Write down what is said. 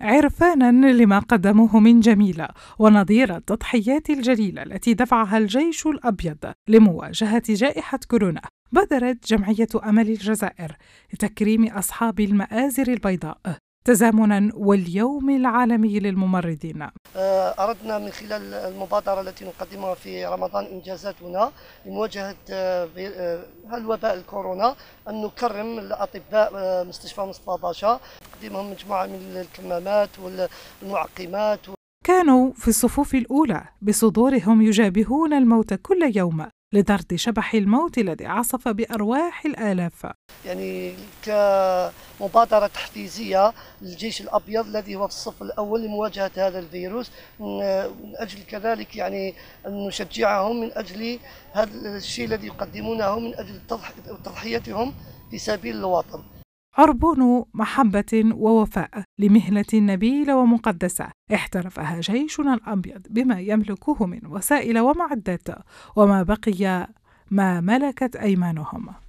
عرفانا لما قدموه من جميله ونظير التضحيات الجليله التي دفعها الجيش الابيض لمواجهه جائحه كورونا بادرت جمعيه امل الجزائر لتكريم اصحاب المآزر البيضاء تزامنا واليوم العالمي للممرضين آه، أردنا من خلال المبادرة التي نقدمها في رمضان إنجازاتنا لمواجهة الوباء آه، آه، الكورونا أن نكرم الأطباء مستشفى مصطفى باشا تقديمهم مجموعة من الكمامات والمعقمات كانوا في الصفوف الأولى بصدورهم يجابهون الموت كل يوم لطرد شبح الموت الذي عصف بأرواح الآلاف يعني كمبادرة تحفيزية للجيش الأبيض الذي هو في الصف الأول لمواجهة هذا الفيروس من أجل كذلك يعني أن نشجعهم من أجل هذا الشيء الذي يقدمونه من أجل تضحيتهم في سبيل الوطن عربون محبة ووفاء لمهنة نبيلة ومقدسة احترفها جيشنا الأبيض بما يملكه من وسائل ومعدات وما بقي ما ملكت أيمانهم